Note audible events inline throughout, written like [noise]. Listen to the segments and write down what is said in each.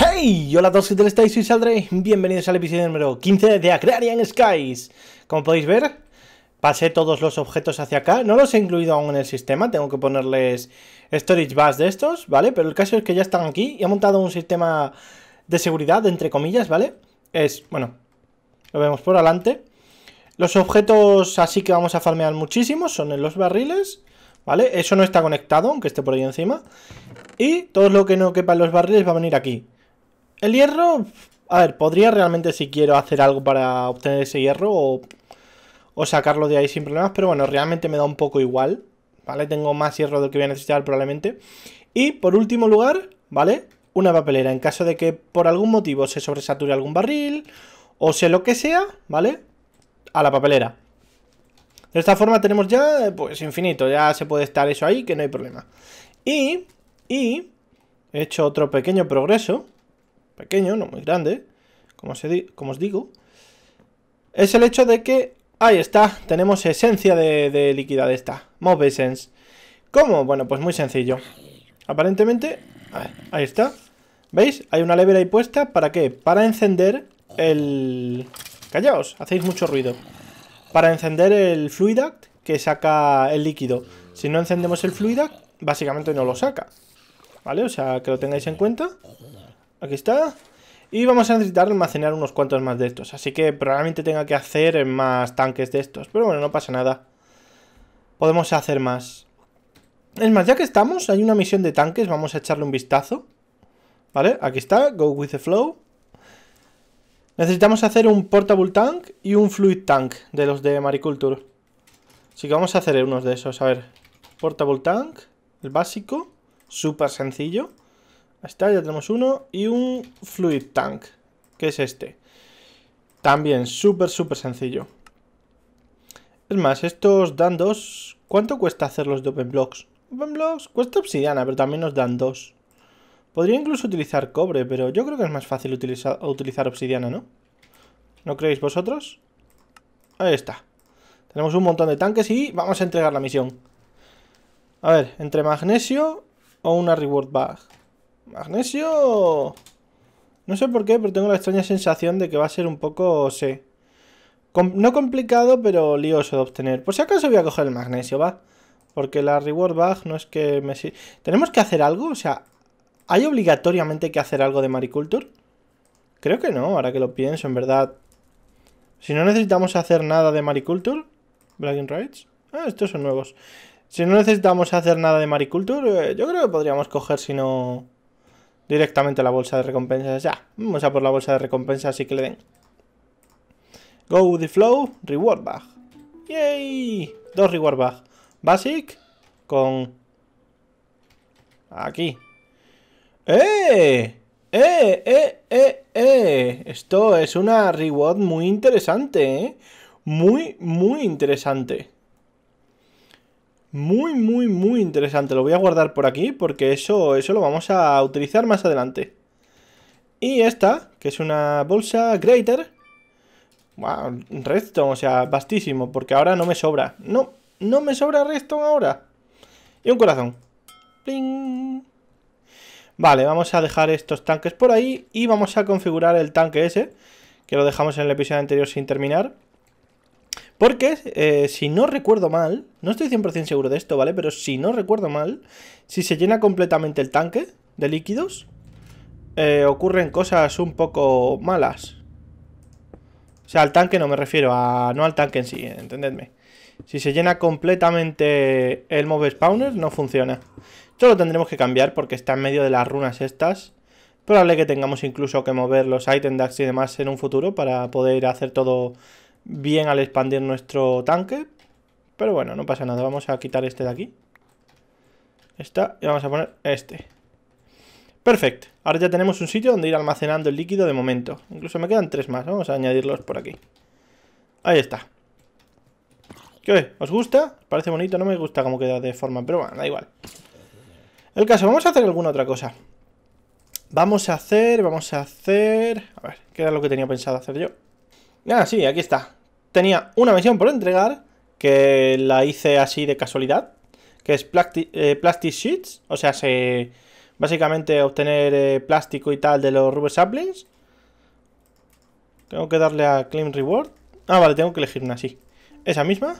¡Hey! Hola a todos, ¿qué estáis? Soy Saldre. Bienvenidos al episodio número 15 de Agrarian Skies. Como podéis ver, pasé todos los objetos hacia acá. No los he incluido aún en el sistema, tengo que ponerles storage bus de estos, ¿vale? Pero el caso es que ya están aquí y he montado un sistema de seguridad, entre comillas, ¿vale? Es, bueno, lo vemos por adelante. Los objetos así que vamos a farmear muchísimo son en los barriles, ¿vale? Eso no está conectado, aunque esté por ahí encima. Y todo lo que no quepa en los barriles va a venir aquí. El hierro, a ver, podría realmente si quiero hacer algo para obtener ese hierro o, sacarlo de ahí sin problemas, pero bueno, realmente me da un poco igual, ¿vale? Tengo más hierro del que voy a necesitar probablemente. Y por último lugar, ¿vale? Una papelera, en caso de que por algún motivo se sobresature algún barril o sea lo que sea, ¿vale? a la papelera. De esta forma tenemos ya, eh, pues, infinito. Ya se puede estar eso ahí, que no hay problema. Y, y, he hecho otro pequeño progreso. Pequeño, no muy grande, como, se como os digo. Es el hecho de que, ahí está, tenemos esencia de, de liquidez esta. Mob Essence. ¿Cómo? Bueno, pues muy sencillo. Aparentemente, ahí está. ¿Veis? Hay una lever ahí puesta. ¿Para qué? Para encender el... Callaos, hacéis mucho ruido. Para encender el Fluidact que saca el líquido. Si no encendemos el Fluidact, básicamente no lo saca. ¿Vale? O sea, que lo tengáis en cuenta. Aquí está. Y vamos a necesitar almacenar unos cuantos más de estos. Así que probablemente tenga que hacer más tanques de estos. Pero bueno, no pasa nada. Podemos hacer más. Es más, ya que estamos, hay una misión de tanques. Vamos a echarle un vistazo. ¿Vale? Aquí está, Go with the Flow. Necesitamos hacer un Portable Tank y un Fluid Tank de los de Mariculture. Así que vamos a hacer unos de esos. A ver, Portable Tank, el básico, súper sencillo. Ahí está, ya tenemos uno. Y un Fluid Tank, que es este. También súper, súper sencillo. Es más, estos dan dos. ¿Cuánto cuesta hacer los de Open Blocks? Open Blocks cuesta obsidiana, pero también nos dan dos. Podría incluso utilizar cobre, pero yo creo que es más fácil utilizar, obsidiana, ¿no? ¿No creéis vosotros? Ahí está. Tenemos un montón de tanques y vamos a entregar la misión. A ver, entre magnesio o una reward bag. Magnesio... No sé por qué, pero tengo la extraña sensación de que va a ser un poco... sé... no complicado, pero lioso de obtener. Por si acaso voy a coger el magnesio, va. Porque la reward bag no es que me... Tenemos que hacer algo, o sea, ¿Hay obligatoriamente que hacer algo de mariculture? Creo que no, ahora que lo pienso, en verdad. Si no necesitamos hacer nada de mariculture... Bragging rights. Ah, estos son nuevos. Si no necesitamos hacer nada de mariculture, eh, yo creo que podríamos coger, si no... Directamente la bolsa de recompensas. Ya, vamos a por la bolsa de recompensas y que le den. Go with the flow, reward bag. ¡Yay! Dos reward bag. Basic con... Aquí, ¡Eh! ¡Eh! ¡Eh! ¡Eh! ¡Eh! Esto es una reward muy interesante, ¿eh? Muy, muy interesante. Muy, muy, muy interesante. Lo voy a guardar por aquí porque eso, eso lo vamos a utilizar más adelante. Y esta, que es una bolsa Greater. Wow, redstone, o sea, vastísimo, porque ahora no me sobra. No, no me sobra redstone ahora. Y un corazón. ¡Pling! Vale, vamos a dejar estos tanques por ahí y vamos a configurar el tanque ese, que lo dejamos en el episodio anterior sin terminar. Porque, eh, si no recuerdo mal, no estoy 100% seguro de esto, ¿vale? Pero si no recuerdo mal, si se llena completamente el tanque de líquidos, eh, ocurren cosas un poco malas. O sea, al tanque no me refiero, a no al tanque en sí, entendedme. Si se llena completamente el move spawner, no funciona. Esto lo tendremos que cambiar porque está en medio de las runas estas. Probable que tengamos incluso que mover los item dax y demás en un futuro para poder hacer todo bien al expandir nuestro tanque. Pero bueno, no pasa nada. Vamos a quitar este de aquí. Esta y vamos a poner este. Perfecto. Ahora ya tenemos un sitio donde ir almacenando el líquido de momento. Incluso me quedan tres más. Vamos a añadirlos por aquí. Ahí está. ¿Qué? ¿Os gusta? Parece bonito. No me gusta cómo queda de forma, pero bueno, da igual. El caso, vamos a hacer alguna otra cosa. Vamos a hacer, vamos a hacer... A ver, ¿qué era lo que tenía pensado hacer yo? Ah, sí, aquí está. Tenía una misión por entregar, que la hice así de casualidad, que es eh, plastic, sheets, o sea, se, básicamente obtener eh, plástico y tal de los rubber saplings. Tengo que darle a claim reward. Ah, vale, tengo que elegir una, así. Esa misma.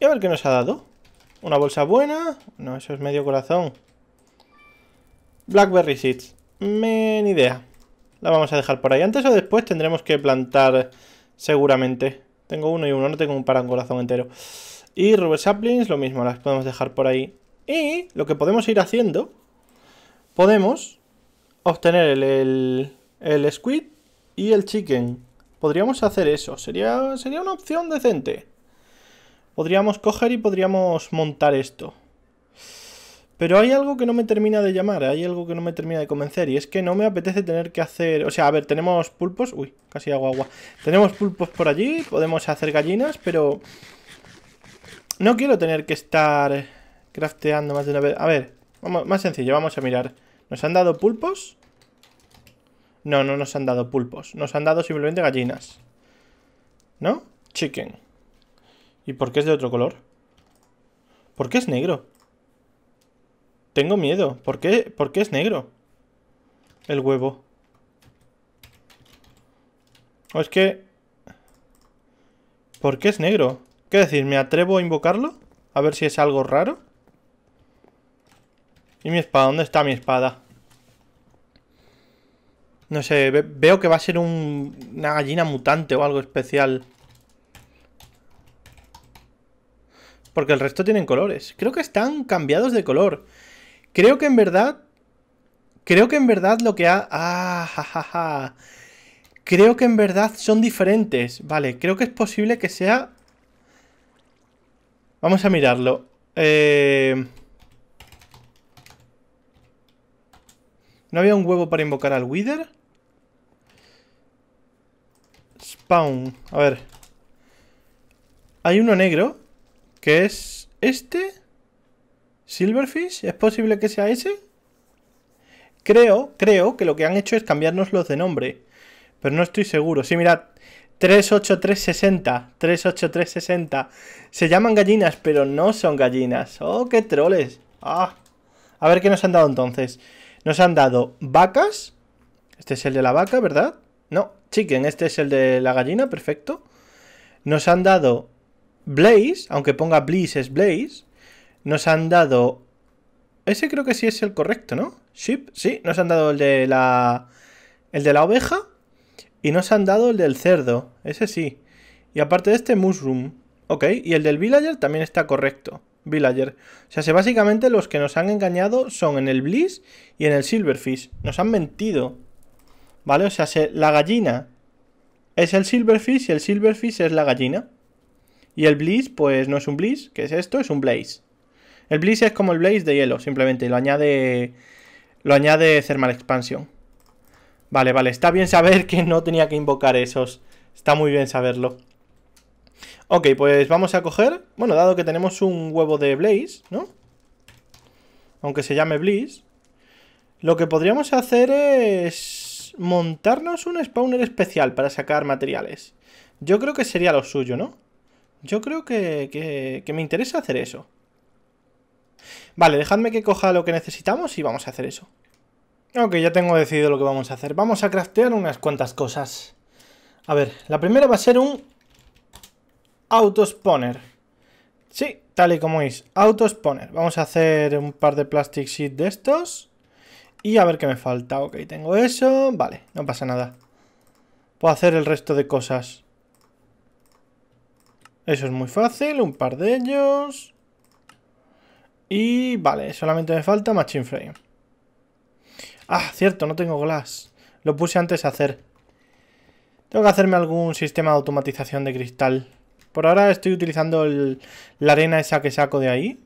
Y a ver qué nos ha dado. Una bolsa buena. No, eso es medio corazón. Blackberry Seeds. Men idea. La vamos a dejar por ahí. Antes o después tendremos que plantar seguramente. Tengo uno y uno, no tengo un para corazón entero. Y rubber saplings, lo mismo, las podemos dejar por ahí. Y lo que podemos ir haciendo, podemos obtener el, el, el squid y el chicken. Podríamos hacer eso, sería, sería una opción decente. Podríamos coger y podríamos montar esto. Pero hay algo que no me termina de llamar, hay algo que no me termina de convencer y es que no me apetece tener que hacer... O sea, a ver, tenemos pulpos... Uy, casi hago agua. Tenemos pulpos por allí, podemos hacer gallinas, pero... No quiero tener que estar crafteando más de una vez. A ver, vamos, más sencillo, vamos a mirar. ¿Nos han dado pulpos? No, no nos han dado pulpos. Nos han dado simplemente gallinas. ¿No? Chicken. ¿Y por qué es de otro color? ¿Por qué es negro? Tengo miedo. ¿Por qué, es negro? El huevo. O oh, es que... ¿Por qué es negro? ¿Qué decir? ¿Me atrevo a invocarlo? A ver si es algo raro. ¿Y mi espada? ¿Dónde está mi espada? No sé, veo que va a ser una gallina mutante o algo especial. Porque el resto tienen colores. Creo que están cambiados de color. Creo que en verdad... Creo que en verdad lo que ha... Ah, ja, Creo que en verdad son diferentes. Vale, creo que es posible que sea... Vamos a mirarlo. Eh, ¿No había un huevo para invocar al Wither? Spawn. A ver. Hay uno negro ¿Qué es este? ¿Silverfish? ¿Es posible que sea ese? Creo, creo que lo que han hecho es cambiarnos los de nombre. Pero no estoy seguro. Sí, mirad. 38360. 38360. Se llaman gallinas, pero no son gallinas. ¡Oh, qué troles! Ah. A ver qué nos han dado entonces. Nos han dado vacas. Este es el de la vaca, ¿verdad? No, chicken. Este es el de la gallina, perfecto. Nos han dado Blaze, aunque ponga Blaze es Blaze, nos han dado... Ese creo que sí es el correcto, ¿no? Ship, sí, nos han dado el de la... El de la oveja y nos han dado el del cerdo, ese sí. Y aparte de este, Mushroom. Ok, y el del Villager también está correcto. Villager. O sea, básicamente los que nos han engañado son en el Bliss y en el Silverfish. Nos han mentido. ¿Vale? O sea, la gallina es el Silverfish y el Silverfish es la gallina. Y el Blitz, pues no es un Blitz, ¿qué es esto? Es un Blaze. El Blitz es como el Blaze de hielo, simplemente lo añade lo añade Thermal Expansion. Vale, vale, está bien saber que no tenía que invocar esos. Está muy bien saberlo. Ok, pues vamos a coger... Bueno, dado que tenemos un huevo de Blaze, ¿no? Aunque se llame Blitz. Lo que podríamos hacer es... Montarnos un spawner especial para sacar materiales. Yo creo que sería lo suyo, ¿no? Yo creo que, me interesa hacer eso. Vale, dejadme que coja lo que necesitamos y vamos a hacer eso. Ok, ya tengo decidido lo que vamos a hacer. Vamos a craftear unas cuantas cosas. A ver, la primera va a ser un autospawner. Sí, tal y como es, autospawner. Vamos a hacer un par de plastic sheet de estos. Y a ver qué me falta. Ok, tengo eso. Vale, no pasa nada. Puedo hacer el resto de cosas. Eso es muy fácil, un par de ellos. Y vale, solamente me falta Machine Frame. Ah, cierto, no tengo glass. Lo puse antes a hacer. Tengo que hacerme algún sistema de automatización de cristal. Por ahora estoy utilizando la arena esa que saco de ahí.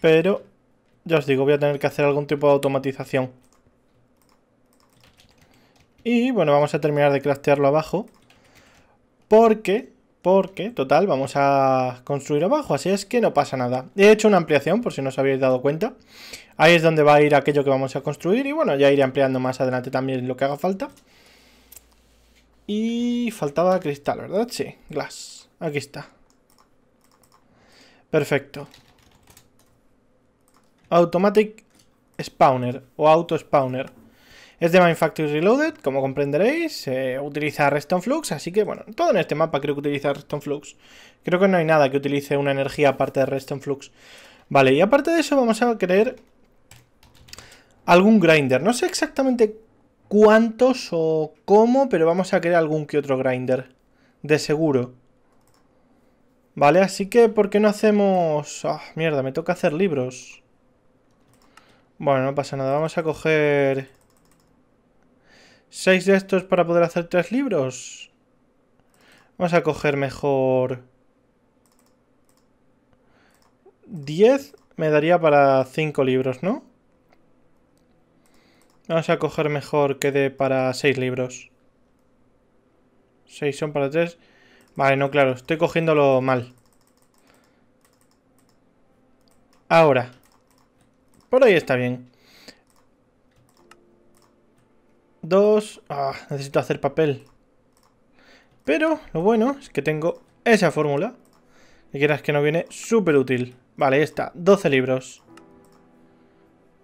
Pero, ya os digo, voy a tener que hacer algún tipo de automatización. Y bueno, vamos a terminar de craftearlo abajo porque, porque, total, vamos a construir abajo, así es que no pasa nada. He hecho una ampliación, por si no os habéis dado cuenta. Ahí es donde va a ir aquello que vamos a construir y bueno, ya iré ampliando más adelante también lo que haga falta. Y faltaba cristal, ¿verdad? Sí, glass. Aquí está. Perfecto. Automatic Spawner o Auto Spawner. Es de Factory Reloaded, como comprenderéis, utiliza Reston Flux, así que bueno, todo en este mapa creo que utiliza Reston Flux. Creo que no hay nada que utilice una energía aparte de Reston Flux. Vale, y aparte de eso vamos a querer algún grinder. No sé exactamente cuántos o cómo, pero vamos a querer algún que otro grinder, de seguro. Vale, así que ¿por qué no hacemos...? Ah, mierda, me toca hacer libros. Bueno, no pasa nada, vamos a coger... ¿6 de estos para poder hacer 3 libros? Vamos a coger mejor... 10 me daría para 5 libros, ¿no? Vamos a coger mejor que de para 6 libros. 6 son para 3. Vale, no, claro, estoy cogiéndolo mal. Ahora. Por ahí está bien. dos... Ah, necesito hacer papel. Pero lo bueno es que tengo esa fórmula. y quieras que no viene súper útil. Vale, está. 12 libros.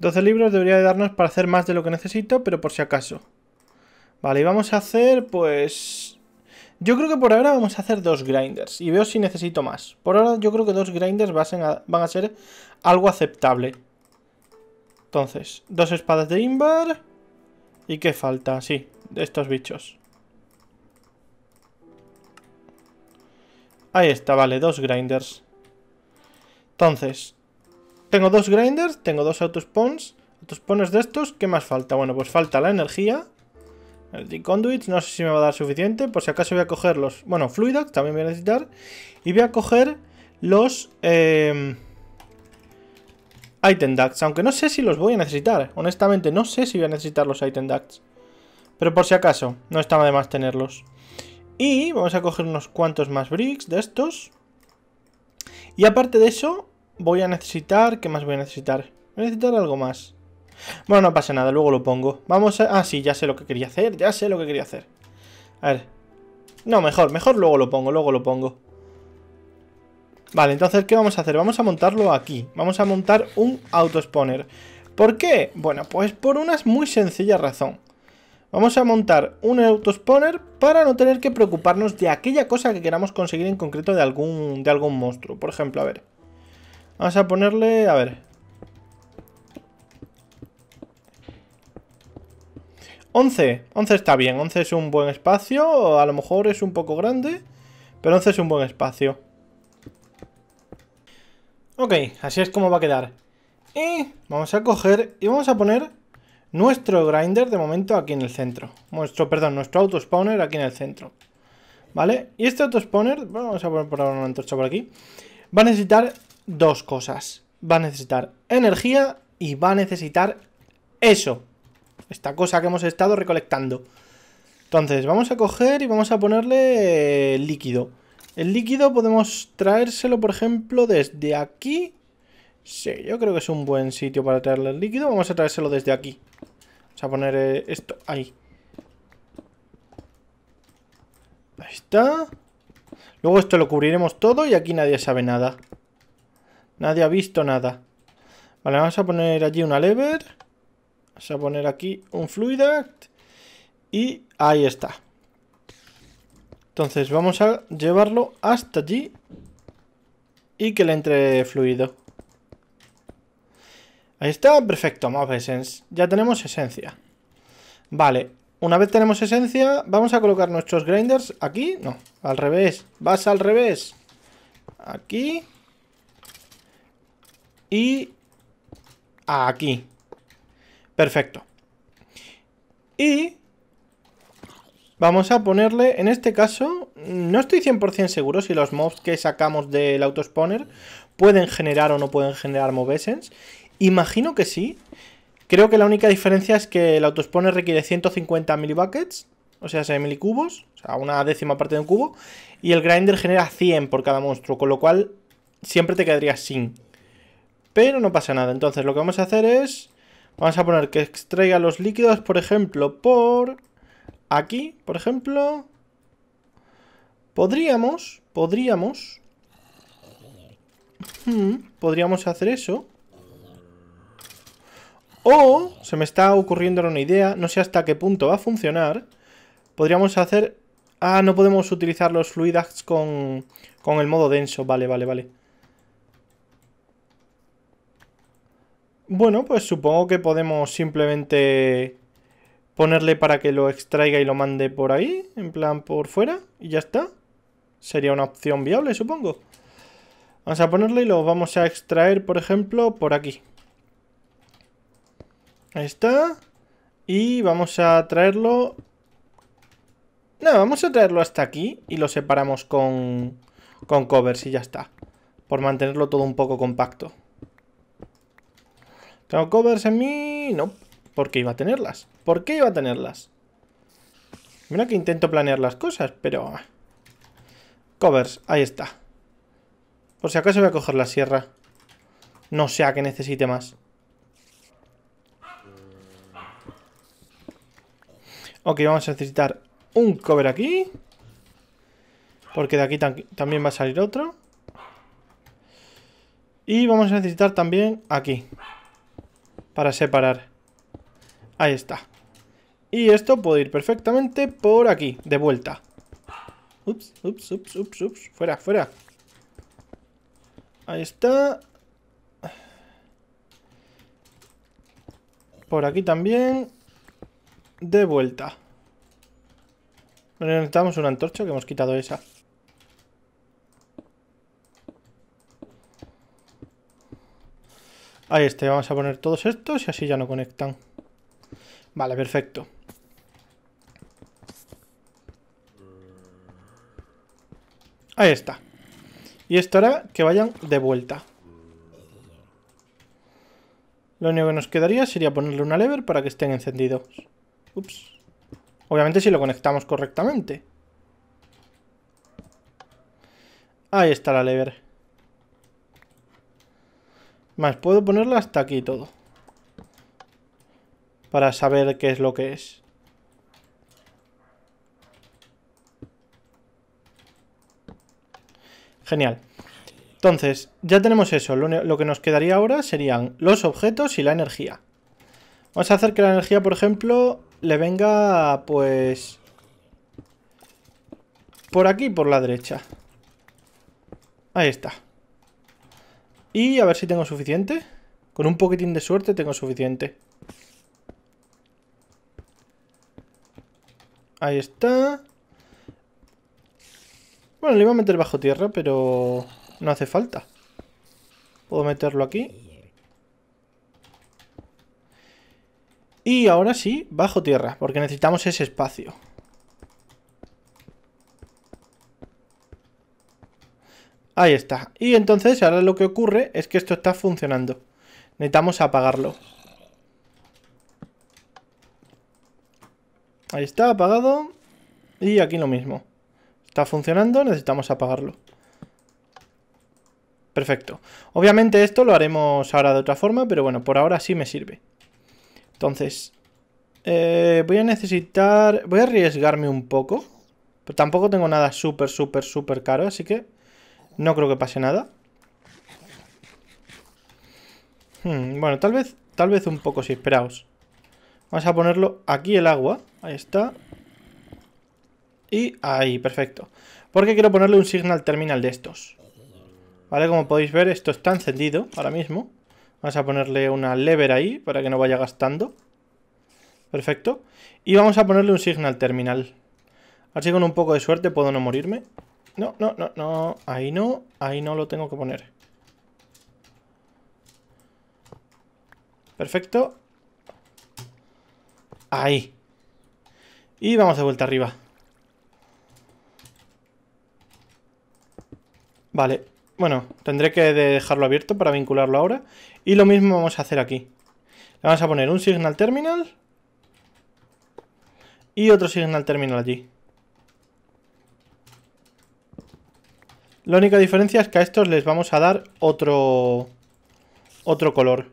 12 libros debería de darnos para hacer más de lo que necesito, pero por si acaso. Vale, y vamos a hacer, pues... Yo creo que por ahora vamos a hacer dos grinders. Y veo si necesito más. Por ahora yo creo que dos grinders van a ser algo aceptable. Entonces, dos espadas de Invar. ¿Y qué falta? Sí, de estos bichos. Ahí está, vale, dos grinders. Entonces, tengo dos grinders, tengo dos autospawns. Autospawns de estos, ¿qué más falta? Bueno, pues falta la energía. El Conduits, no sé si me va a dar suficiente. Por si acaso voy a coger los... Bueno, Fluidax también voy a necesitar. Y voy a coger los... Eh, Item Ducks, aunque no sé si los voy a necesitar. Honestamente, no sé si voy a necesitar los Item Ducts. Pero por si acaso, no está de más tenerlos. Y vamos a coger unos cuantos más bricks de estos. Y aparte de eso, voy a necesitar... ¿Qué más voy a necesitar? Voy a necesitar algo más. Bueno, no pasa nada, luego lo pongo. Vamos a... Ah, sí, ya sé lo que quería hacer, ya sé lo que quería hacer. A ver. No, mejor, mejor luego lo pongo, luego lo pongo. Vale, entonces, ¿qué vamos a hacer? Vamos a montarlo aquí. Vamos a montar un autospawner. ¿Por qué? Bueno, pues por una muy sencilla razón. Vamos a montar un autospawner para no tener que preocuparnos de aquella cosa que queramos conseguir en concreto de algún, de algún monstruo. Por ejemplo, a ver. Vamos a ponerle... A ver. 11. 11 está bien. 11 es un buen espacio. A lo mejor es un poco grande. Pero 11 es un buen espacio. Ok, así es como va a quedar. Y vamos a coger y vamos a poner nuestro grinder de momento aquí en el centro. Nuestro, perdón, nuestro auto spawner aquí en el centro. ¿Vale? Y este auto spawner, vamos a poner por ahora una antorcha por aquí. Va a necesitar dos cosas. Va a necesitar energía y va a necesitar eso. Esta cosa que hemos estado recolectando. Entonces, vamos a coger y vamos a ponerle líquido. El líquido podemos traérselo, por ejemplo, desde aquí. Sí, yo creo que es un buen sitio para traerle el líquido. Vamos a traérselo desde aquí. Vamos a poner eh, esto ahí. Ahí está. Luego esto lo cubriremos todo y aquí nadie sabe nada. Nadie ha visto nada. Vale, vamos a poner allí una lever. Vamos a poner aquí un fluid Y ahí está. Entonces vamos a llevarlo hasta allí y que le entre fluido. Ahí está, perfecto, más Essence. Ya tenemos esencia. Vale, una vez tenemos esencia, vamos a colocar nuestros grinders aquí. No, al revés. Vas al revés. Aquí. Y aquí. Perfecto. Y Vamos a ponerle, en este caso, no estoy 100% seguro si los mobs que sacamos del autospawner pueden generar o no pueden generar mob essence. Imagino que sí. Creo que la única diferencia es que el autospawner requiere 150 milibuckets, o sea, 6 milicubos, o sea, una décima parte de un cubo, y el grinder genera 100 por cada monstruo, con lo cual siempre te quedaría sin. Pero no pasa nada, entonces lo que vamos a hacer es... Vamos a poner que extraiga los líquidos, por ejemplo, por... Aquí, por ejemplo, podríamos, podríamos, hmm, podríamos hacer eso. O, se me está ocurriendo una idea, no sé hasta qué punto va a funcionar, podríamos hacer... Ah, no podemos utilizar los fluidas con, con el modo denso, vale, vale, vale. Bueno, pues supongo que podemos simplemente ponerle para que lo extraiga y lo mande por ahí, en plan por fuera, y ya está. Sería una opción viable, supongo. Vamos a ponerle y lo vamos a extraer, por ejemplo, por aquí. Ahí está. Y vamos a traerlo... No, vamos a traerlo hasta aquí y lo separamos con, con covers y ya está. Por mantenerlo todo un poco compacto. ¿Tengo covers en mí? No qué iba a tenerlas. ¿Por qué iba a tenerlas? Mira que intento planear las cosas, pero... Ah. Covers, ahí está. Por si acaso voy a coger la sierra. No sea que necesite más. Ok, vamos a necesitar un cover aquí. Porque de aquí también va a salir otro. Y vamos a necesitar también aquí. Para separar. Ahí está. Y esto puede ir perfectamente por aquí, de vuelta. Ups, ups, ups, ups, ups. Fuera, fuera. Ahí está. Por aquí también. De vuelta. Necesitamos una antorcha que hemos quitado esa. Ahí está, vamos a poner todos estos y así ya no conectan. Vale, perfecto. Ahí está. Y esto hará que vayan de vuelta. Lo único que nos quedaría sería ponerle una lever para que estén encendidos. Ups. Obviamente si lo conectamos correctamente. Ahí está la lever. Más, puedo ponerla hasta aquí todo para saber qué es lo que es. Genial. Entonces, ya tenemos eso. Lo, que nos quedaría ahora serían los objetos y la energía. Vamos a hacer que la energía, por ejemplo, le venga, pues... Por aquí, por la derecha. Ahí está. Y a ver si tengo suficiente. Con un poquitín de suerte tengo suficiente. Ahí está. Bueno, le iba a meter bajo tierra, pero no hace falta. Puedo meterlo aquí. Y ahora sí, bajo tierra, porque necesitamos ese espacio. Ahí está. Y entonces ahora lo que ocurre es que esto está funcionando. Necesitamos apagarlo. Ahí está, apagado. Y aquí lo mismo. Está funcionando, necesitamos apagarlo. Perfecto. Obviamente esto lo haremos ahora de otra forma, pero bueno, por ahora sí me sirve. Entonces, eh, voy a necesitar... Voy a arriesgarme un poco. Pero tampoco tengo nada súper, súper, súper caro, así que no creo que pase nada. Hmm, bueno, tal vez, tal vez un poco, si sí, esperaos. Vamos a ponerlo aquí el agua. Ahí está. Y ahí, perfecto. Porque quiero ponerle un signal terminal de estos. ¿Vale? Como podéis ver, esto está encendido ahora mismo. Vamos a ponerle una lever ahí para que no vaya gastando. Perfecto. Y vamos a ponerle un signal terminal. Así con un poco de suerte puedo no morirme. No, no, no, no. Ahí no. Ahí no lo tengo que poner. Perfecto. Ahí. Y vamos de vuelta arriba. Vale, bueno, tendré que dejarlo abierto para vincularlo ahora. Y lo mismo vamos a hacer aquí. Le vamos a poner un signal terminal. Y otro signal terminal allí. La única diferencia es que a estos les vamos a dar otro... Otro color.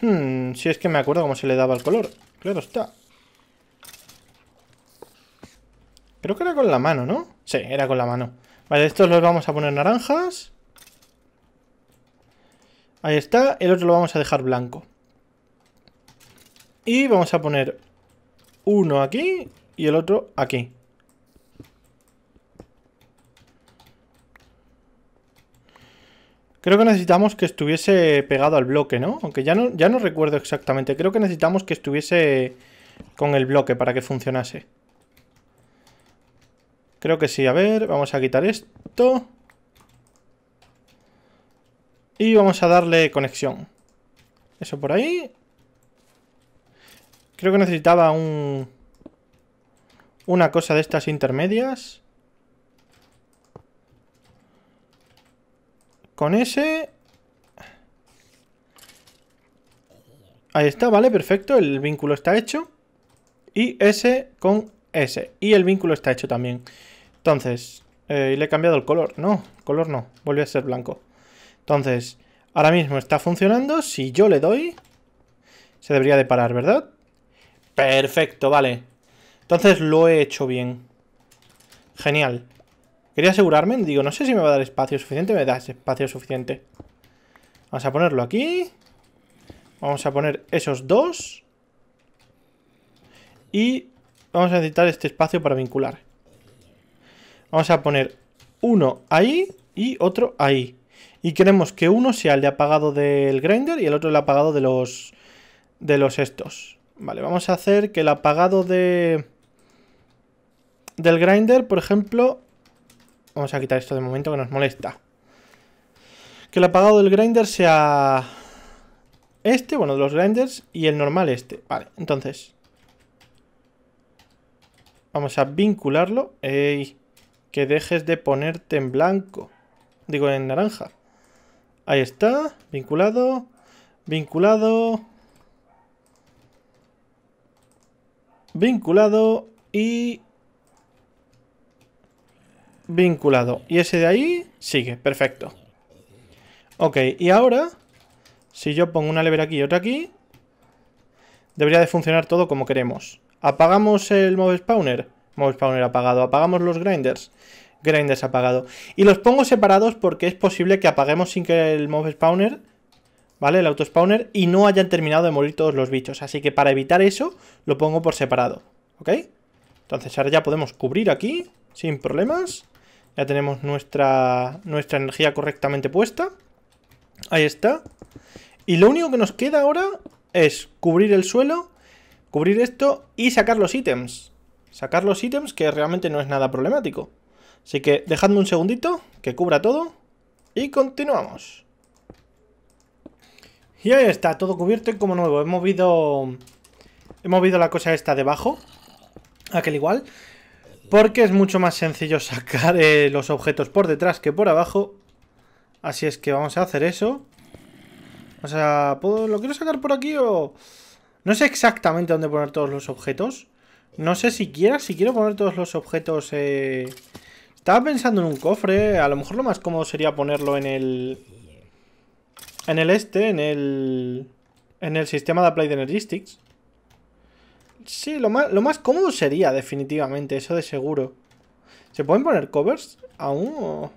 Hmm, si es que me acuerdo cómo se le daba el color. Claro está. Creo que era con la mano, ¿no? Sí, era con la mano. Vale, estos los vamos a poner naranjas. Ahí está. El otro lo vamos a dejar blanco. Y vamos a poner uno aquí y el otro aquí. Creo que necesitamos que estuviese pegado al bloque, ¿no? Aunque ya no, ya no recuerdo exactamente. Creo que necesitamos que estuviese con el bloque para que funcionase. Creo que sí, a ver, vamos a quitar esto. Y vamos a darle conexión. Eso por ahí. Creo que necesitaba un... Una cosa de estas intermedias. Con ese... Ahí está, vale, perfecto. El vínculo está hecho. Y ese con ese. Y el vínculo está hecho también. Entonces, eh, le he cambiado el color. No, el color no, vuelve a ser blanco. Entonces, ahora mismo está funcionando. Si yo le doy, se debería de parar, ¿verdad? Perfecto, vale. Entonces lo he hecho bien. Genial. Quería asegurarme, digo, no sé si me va a dar espacio suficiente, me da espacio suficiente. Vamos a ponerlo aquí. Vamos a poner esos dos. Y vamos a necesitar este espacio para vincular. Vamos a poner uno ahí y otro ahí. Y queremos que uno sea el de apagado del grinder y el otro el apagado de los de los estos. Vale, vamos a hacer que el apagado de del grinder, por ejemplo, vamos a quitar esto de momento que nos molesta. Que el apagado del grinder sea este, bueno, de los grinders y el normal este. Vale, entonces vamos a vincularlo. Ey que dejes de ponerte en blanco. Digo, en naranja. Ahí está. Vinculado. Vinculado. Vinculado. Y... Vinculado. Y ese de ahí sigue. Perfecto. Ok, y ahora... Si yo pongo una lever aquí y otra aquí... Debería de funcionar todo como queremos. Apagamos el move spawner. Mouse Spawner apagado. Apagamos los grinders. Grinders apagado. Y los pongo separados porque es posible que apaguemos sin que el Mouse Spawner, ¿vale? El auto spawner y no hayan terminado de morir todos los bichos. Así que para evitar eso, lo pongo por separado. ¿Ok? Entonces ahora ya podemos cubrir aquí sin problemas. Ya tenemos nuestra, nuestra energía correctamente puesta. Ahí está. Y lo único que nos queda ahora es cubrir el suelo, cubrir esto y sacar los ítems. Sacar los ítems, que realmente no es nada problemático. Así que dejadme un segundito, que cubra todo, y continuamos. Y ahí está, todo cubierto y como nuevo. He movido, he movido la cosa esta debajo, aquel igual, porque es mucho más sencillo sacar eh, los objetos por detrás que por abajo. Así es que vamos a hacer eso. O sea, ¿puedo, ¿lo quiero sacar por aquí o...? No sé exactamente dónde poner todos los objetos. No sé siquiera si quiero poner todos los objetos... Eh, estaba pensando en un cofre. A lo mejor lo más cómodo sería ponerlo en el... En el este, en el... En el sistema de Applied Energistics. Sí, lo más, lo más cómodo sería, definitivamente, eso de seguro. ¿Se pueden poner covers aún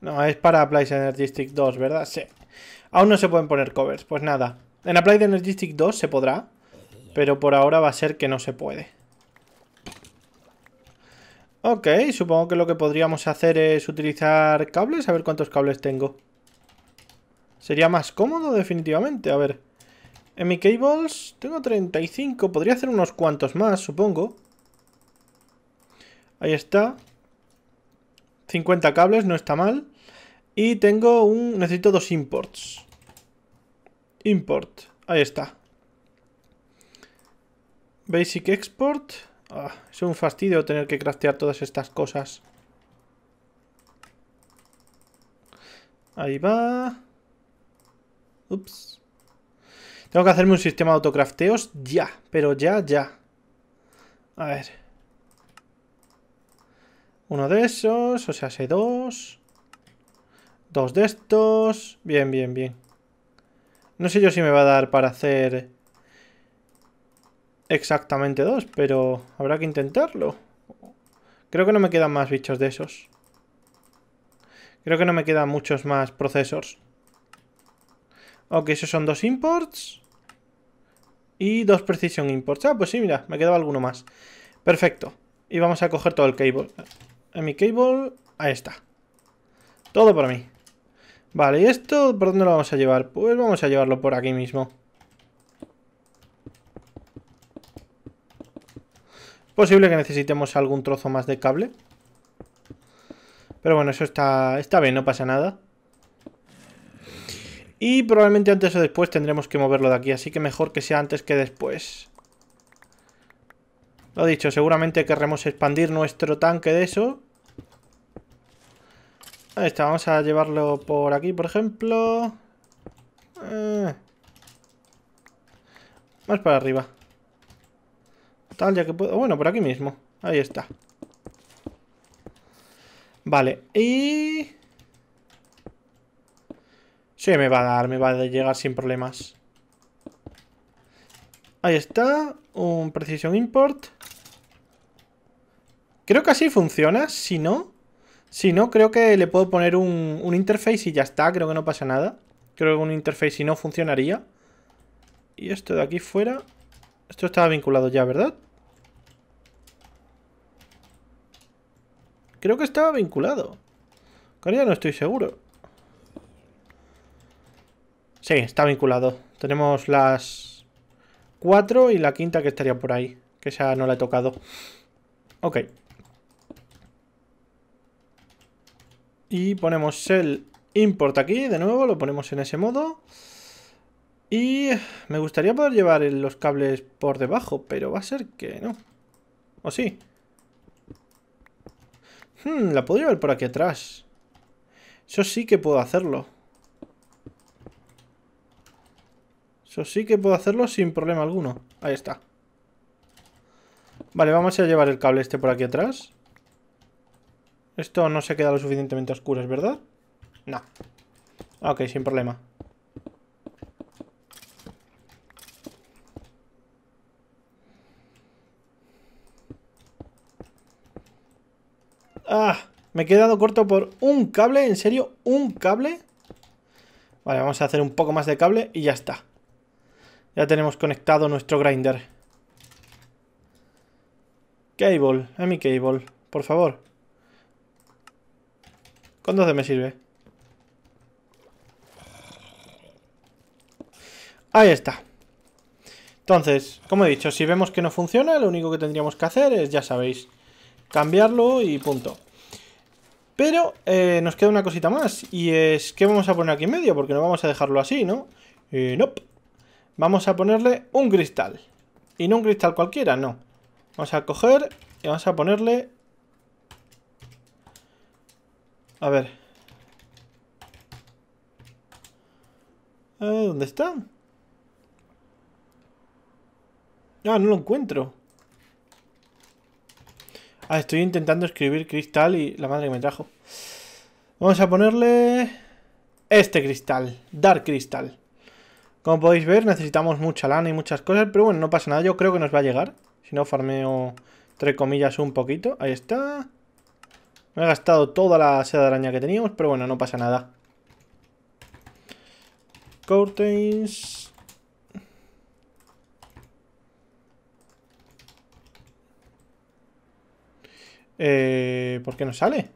No, es para Applied Energistics 2, ¿verdad? Sí. Aún no se pueden poner covers, pues nada. En Applied Energistics 2 se podrá, pero por ahora va a ser que no se puede. Ok, supongo que lo que podríamos hacer es utilizar cables. A ver cuántos cables tengo. Sería más cómodo definitivamente. A ver. En mi cables tengo 35. Podría hacer unos cuantos más, supongo. Ahí está. 50 cables, no está mal. Y tengo un... Necesito dos imports. Import. Ahí está. Basic Export. Ah, es un fastidio tener que craftear todas estas cosas. Ahí va. Ups. Tengo que hacerme un sistema de autocrafteos ya. Pero ya, ya. A ver. Uno de esos. O sea, sé dos. Dos de estos. Bien, bien, bien. No sé yo si me va a dar para hacer exactamente dos, pero habrá que intentarlo. Creo que no me quedan más bichos de esos. Creo que no me quedan muchos más procesos. Ok, esos son dos imports. Y dos precision imports. Ah, pues sí, mira, me quedaba alguno más. Perfecto. Y vamos a coger todo el cable. En mi cable, ahí está. Todo para mí. Vale, ¿y esto por dónde lo vamos a llevar? Pues vamos a llevarlo por aquí mismo. Posible que necesitemos algún trozo más de cable. Pero bueno, eso está, bien, no pasa nada. Y probablemente antes o después tendremos que moverlo de aquí, así que mejor que sea antes que después. Lo dicho, seguramente querremos expandir nuestro tanque de eso. Ahí está, vamos a llevarlo por aquí, por ejemplo. Eh. Más para arriba que Bueno, por aquí mismo. Ahí está. Vale, y... Sí, me va a dar, me va a llegar sin problemas. Ahí está, un Precision Import. Creo que así funciona, si no... Si no, creo que le puedo poner un, un interface y ya está, creo que no pasa nada. Creo que un interface si no funcionaría. Y esto de aquí fuera... Esto estaba vinculado ya, ¿verdad? Creo que estaba vinculado. Ahora ya no estoy seguro. Sí, está vinculado. Tenemos las cuatro y la quinta que estaría por ahí. Que ya no la he tocado. Ok. Y ponemos el import aquí, de nuevo, lo ponemos en ese modo. Y me gustaría poder llevar los cables por debajo, pero va a ser que no. ¿O sí? Hmm, la puedo llevar por aquí atrás. Eso sí que puedo hacerlo. Eso sí que puedo hacerlo sin problema alguno. Ahí está. Vale, vamos a llevar el cable este por aquí atrás. Esto no se queda lo suficientemente oscuro, ¿es verdad? No. Ok, sin problema. Ah, me he quedado corto por un cable, ¿en serio? ¿Un cable? Vale, vamos a hacer un poco más de cable y ya está. Ya tenemos conectado nuestro grinder. Cable, a eh, mi cable, por favor. ¿Con dónde me sirve? Ahí está. Entonces, como he dicho, si vemos que no funciona, lo único que tendríamos que hacer es, ya sabéis, cambiarlo y punto. Pero eh, nos queda una cosita más y es que vamos a poner aquí en medio porque no vamos a dejarlo así, ¿no? Y eh, Vamos a ponerle un cristal. Y no un cristal cualquiera, no. Vamos a coger y vamos a ponerle... A ver. Eh, ¿Dónde está? Ah, no lo encuentro. Ah, estoy intentando escribir cristal y la madre que me trajo. Vamos a ponerle este cristal, Dark cristal. Como podéis ver, necesitamos mucha lana y muchas cosas, pero bueno, no pasa nada. Yo creo que nos va a llegar. Si no, farmeo, entre comillas, un poquito. Ahí está. Me he gastado toda la seda de araña que teníamos, pero bueno, no pasa nada. Curtains. Eh, ¿Por qué no sale?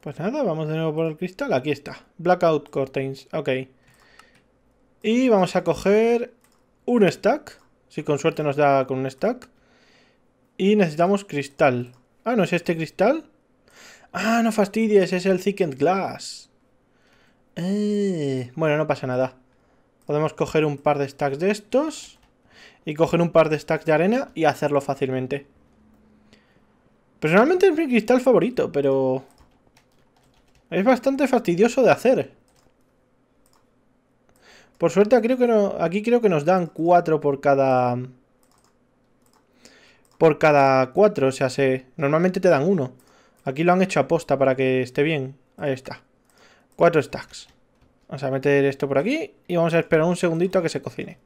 Pues nada, vamos de nuevo por el cristal. Aquí está. Blackout Curtains. Ok. Y vamos a coger un stack. Si con suerte nos da con un stack. Y necesitamos cristal. Ah, ¿no es este cristal? Ah, no fastidies, es el Thickened Glass. Eh, bueno, no pasa nada. Podemos coger un par de stacks de estos. Y coger un par de stacks de arena y hacerlo fácilmente. Personalmente es mi cristal favorito, pero... Es bastante fastidioso de hacer. Por suerte creo que no, aquí creo que nos dan 4 por cada... Por cada cuatro, o sea, normalmente te dan uno. Aquí lo han hecho a posta para que esté bien. Ahí está. Cuatro stacks. Vamos a meter esto por aquí y vamos a esperar un segundito a que se cocine.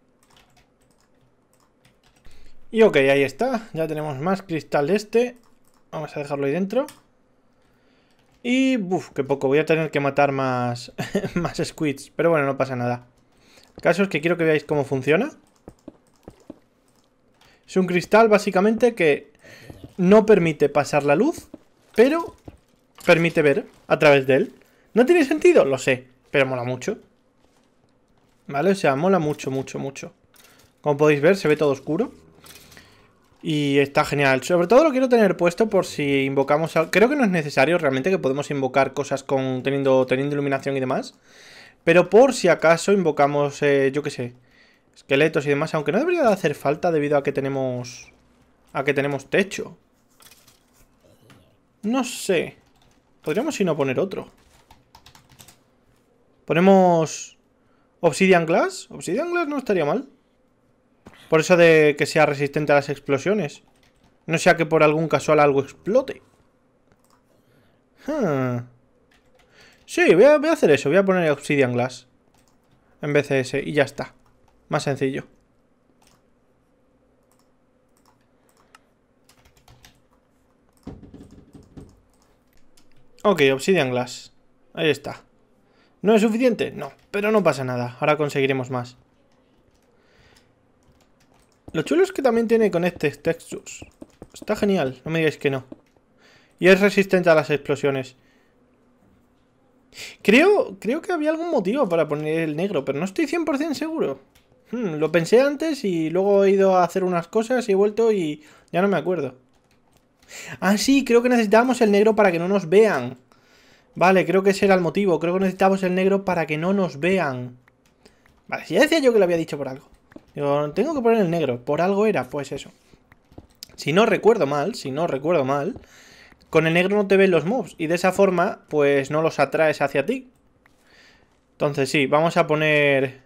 Y ok, ahí está. Ya tenemos más cristal este. Vamos a dejarlo ahí dentro. Y, buf, qué poco. Voy a tener que matar más, [laughs] más squids. Pero bueno, no pasa nada. El caso es que quiero que veáis cómo funciona. Es un cristal, básicamente, que no permite pasar la luz, pero permite ver a través de él. ¿No tiene sentido? Lo sé, pero mola mucho. ¿Vale? O sea, mola mucho, mucho, mucho. Como podéis ver, se ve todo oscuro. Y está genial. Sobre todo lo quiero tener puesto por si invocamos... algo Creo que no es necesario realmente que podemos invocar cosas con teniendo, teniendo iluminación y demás. Pero por si acaso invocamos, eh, yo qué sé, esqueletos y demás. Aunque no debería de hacer falta debido a que tenemos... A que tenemos techo. No sé. Podríamos si no poner otro. Ponemos... Obsidian Glass. Obsidian Glass no estaría mal. Por eso de que sea resistente a las explosiones. No sea que por algún casual algo explote. Sí, voy a, voy a hacer eso. Voy a poner Obsidian Glass. En vez de ese. Y ya está. Más sencillo. Ok, Obsidian Glass. Ahí está. ¿No es suficiente? No, pero no pasa nada. Ahora conseguiremos más. Lo chulo es que también tiene con este textures. Está genial, no me digáis que no. Y es resistente a las explosiones. Creo, creo que había algún motivo para poner el negro, pero no estoy 100% seguro. Hmm, lo pensé antes y luego he ido a hacer unas cosas y he vuelto y ya no me acuerdo. Ah, sí, creo que necesitábamos el negro para que no nos vean. Vale, creo que ese era el motivo. Creo que necesitábamos el negro para que no nos vean. Vale, si ya decía yo que lo había dicho por algo tengo que poner el negro. Por algo era, pues eso. Si no recuerdo mal, si no recuerdo mal, con el negro no te ven los mobs. Y de esa forma, pues no los atraes hacia ti. Entonces sí, vamos a poner...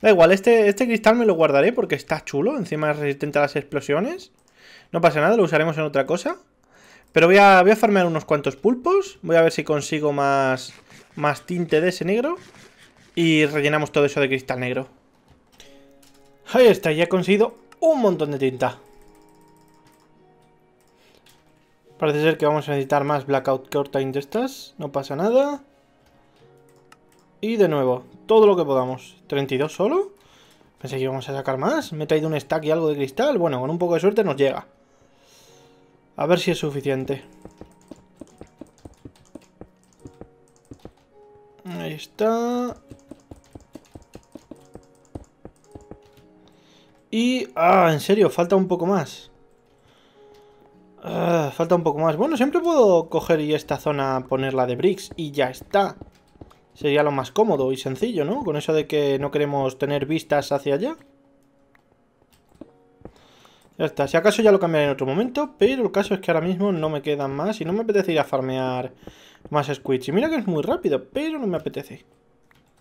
Da igual, este, este cristal me lo guardaré porque está chulo. Encima es resistente a las explosiones. No pasa nada, lo usaremos en otra cosa. Pero voy a, voy a farmear unos cuantos pulpos. Voy a ver si consigo más, más tinte de ese negro. Y rellenamos todo eso de cristal negro. Ahí está, ya he conseguido un montón de tinta. Parece ser que vamos a necesitar más Blackout time de estas. No pasa nada. Y de nuevo, todo lo que podamos. ¿32 solo? Pensé que íbamos a sacar más. Me he traído un stack y algo de cristal. Bueno, con un poco de suerte nos llega. A ver si es suficiente. Ahí está. Y... Ah, en serio, falta un poco más. Ah, falta un poco más. Bueno, siempre puedo coger y esta zona ponerla de bricks y ya está. Sería lo más cómodo y sencillo, ¿no? Con eso de que no queremos tener vistas hacia allá. Ya está, si acaso ya lo cambiaré en otro momento, pero el caso es que ahora mismo no me quedan más y no me apetece ir a farmear más squids. Y mira que es muy rápido, pero no me apetece.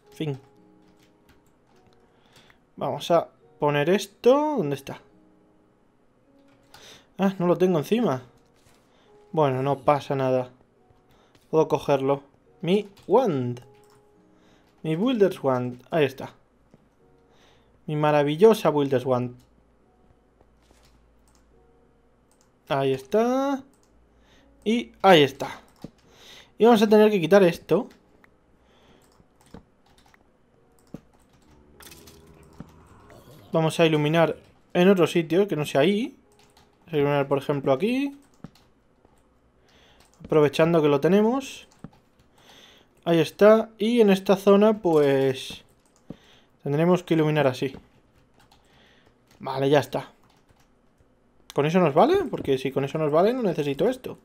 Fin. Vamos a poner esto. ¿Dónde está? Ah, no lo tengo encima. Bueno, no pasa nada. Puedo cogerlo. Mi wand. Mi builder's wand. Ahí está. Mi maravillosa builder's wand. Ahí está. Y ahí está. Y vamos a tener que quitar esto. Vamos a iluminar en otro sitio que no sea ahí. Vamos a iluminar, por ejemplo, aquí. Aprovechando que lo tenemos. Ahí está. Y en esta zona, pues... Tendremos que iluminar así. Vale, ya está. ¿Con eso nos vale? Porque si con eso nos vale, no necesito esto.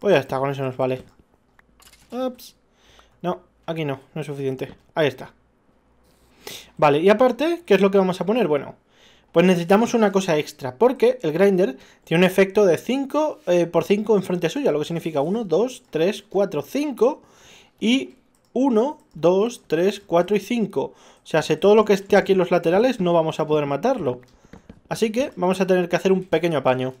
Pues ya está, con eso nos vale. Ups. No, aquí no, no es suficiente. Ahí está. Vale, y aparte, ¿qué es lo que vamos a poner? Bueno, pues necesitamos una cosa extra, porque el grinder tiene un efecto de 5 eh, por 5 enfrente suya, lo que significa 1, 2, 3, 4, 5 y 1, 2, 3, 4 y 5. O sea, si todo lo que esté aquí en los laterales no vamos a poder matarlo. Así que vamos a tener que hacer un pequeño apaño.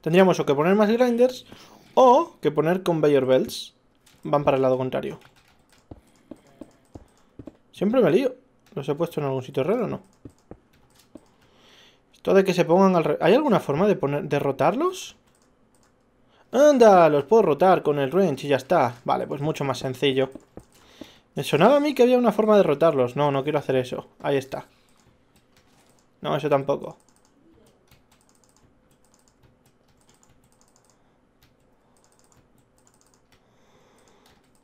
Tendríamos o que poner más grinders o que poner conveyor belts. Van para el lado contrario. Siempre me lío. ¿Los he puesto en algún sitio raro o no? Esto de que se pongan al... ¿Hay alguna forma de poner... derrotarlos? ¡Anda! Los puedo rotar con el wrench y ya está. Vale, pues mucho más sencillo. Me sonaba a mí que había una forma de rotarlos No, no quiero hacer eso. Ahí está. No, eso tampoco.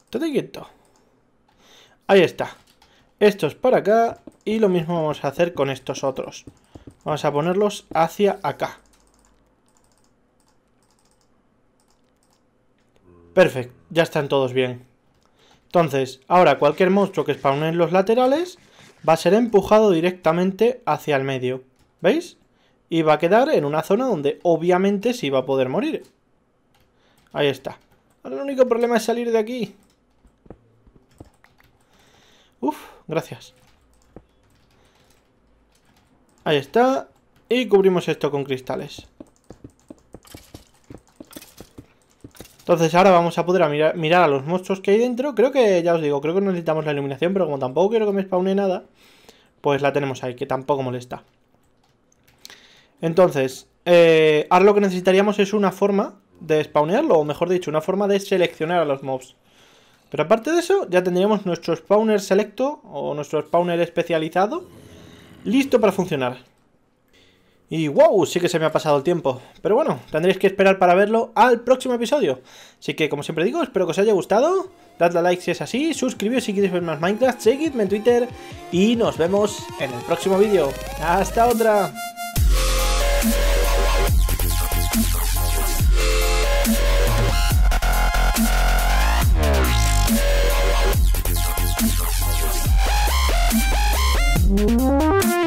Todo quieto. Ahí está estos para acá y lo mismo vamos a hacer con estos otros. Vamos a ponerlos hacia acá. Perfecto, ya están todos bien. Entonces, ahora cualquier monstruo que spawne en los laterales va a ser empujado directamente hacia el medio. ¿Veis? Y va a quedar en una zona donde obviamente sí va a poder morir. Ahí está. Ahora el único problema es salir de aquí. gracias. Ahí está. Y cubrimos esto con cristales. Entonces ahora vamos a poder mirar, a los monstruos que hay dentro. Creo que, ya os digo, creo que necesitamos la iluminación, pero como tampoco quiero que me spawne nada, pues la tenemos ahí, que tampoco molesta. Entonces, eh, ahora lo que necesitaríamos es una forma de spawnearlo, o mejor dicho, una forma de seleccionar a los mobs. Pero aparte de eso, ya tendríamos nuestro spawner selecto o nuestro spawner especializado listo para funcionar. Y wow, sí que se me ha pasado el tiempo. Pero bueno, tendréis que esperar para verlo al próximo episodio. Así que, como siempre digo, espero que os haya gustado. Dadle a like si es así, suscribíos si quieres ver más Minecraft, seguidme en Twitter y nos vemos en el próximo vídeo. ¡Hasta otra! Música